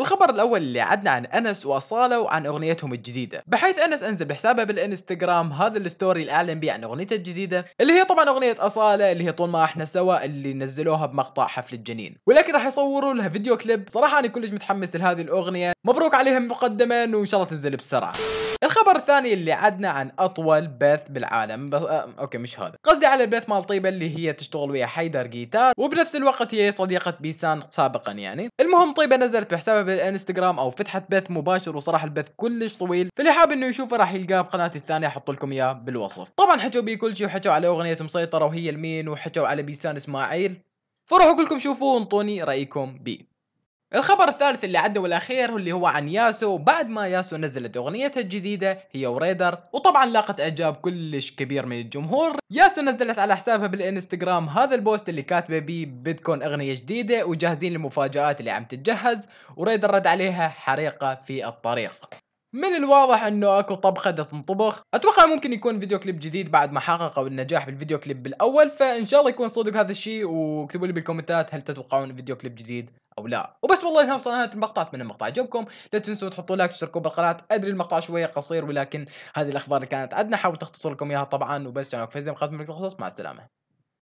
الخبر الأول اللي عدنا عن أنس وأصالة وعن أغنيتهم الجديدة بحيث أنس أنزل بحسابه بالإنستغرام هذا الستوري اللي أعلن عن أغنيته الجديدة اللي هي طبعا أغنية أصالة اللي هي طول ما إحنا سوا اللي نزلوها بمقطع حفل الجنين ولكن راح يصوروا لها فيديو كليب صراحة أنا كلش متحمس لهذه الأغنية مبروك عليهم مقدما وإن شاء الله تنزل بسرعة الخبر الثاني اللي عدنا عن اطول بث بالعالم بس آه اوكي مش هذا قصدي على البث مال طيبه اللي هي تشتغل ويا حيدر جيتار وبنفس الوقت هي صديقه بيسان سابقا يعني المهم طيبه نزلت بحسابها بالانستغرام او فتحت بث مباشر وصراحه البث كلش طويل فاللي حاب انه يشوفه راح يلقاه بقناتي الثانيه احط لكم اياه بالوصف طبعا حكوا بي كل شيء وحكوا على اغنيه مسيطره وهي المين وحكوا على بيسان اسماعيل فروحوا كلكم شوفوه وانطوني رايكم بيه الخبر الثالث اللي عدى والاخير اللي هو عن ياسو بعد ما ياسو نزلت اغنيتها الجديده هي وريدر وطبعا لاقت اعجاب كلش كبير من الجمهور ياسو نزلت على حسابها بالانستغرام هذا البوست اللي كاتبه بيه بدكون اغنيه جديده وجاهزين للمفاجات اللي عم تتجهز وريدر رد عليها حريقه في الطريق من الواضح انه اكو طبخه دا تنطبخ اتوقع ممكن يكون فيديو كليب جديد بعد ما حققوا النجاح بالفيديو كليب الاول فان شاء الله يكون صدق هذا الشيء واكتبوا لي بالكومنتات هل تتوقعون فيديو كليب جديد او لا وبس والله هنا وصلنا نهايه المقطع اتمنى المقطع عجبكم لا تنسوا تحطوا لايك وتشتركوا بالقناه ادري المقطع شويه قصير ولكن هذه الاخبار اللي كانت عندنا حاولت اختصر لكم اياها طبعا وبس يعني فيزيم خاتم مع السلامه